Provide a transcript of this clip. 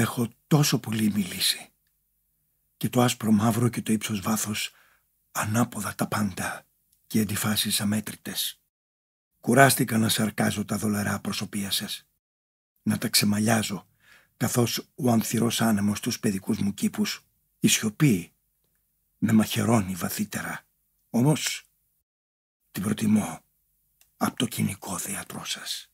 Έχω τόσο πολύ μιλήσει. Και το άσπρο μαύρο και το ύψος βάθος ανάποδα τα πάντα και αντιφάσεις αμέτρητες. Κουράστηκα να σαρκάζω τα δολαρά προσωπία σας. Να τα ξεμαλιάζω καθώς ο ανθυρός άνεμος στους παιδικούς μου κήπους η σιωπή με μαχαιρώνει βαθύτερα. Όμως την προτιμώ από το κοινικό θέατρό σας.